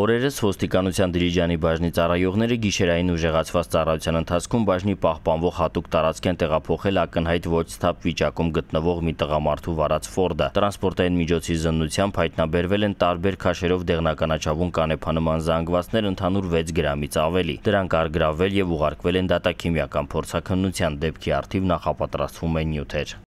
Օրերս ոստիկանության դիլիջանի բաժնի ծառայողները գիշերային ուժեղացված ծառայության ընթացքում բաժնի պահպանվող հատուկ տարածք են տեղափոխել ակնհայտ ոչ ստապ վիճակում գտնվող մի տղամարդու վարած Ֆորդը։ Տրանսպորտային միջոցի զննությամբ հայտնաբերվել են տարբեր քաշերով դեղնականաչավուն կանեփանման զանգվածներ ընդհանուր 6 գրամից ավելի։ Դրանք արգրավել եւ ուղարկվել են դատաքիմիական փորձաքննության դեպքի արդիվ նախապատրաստվում են նյութեր։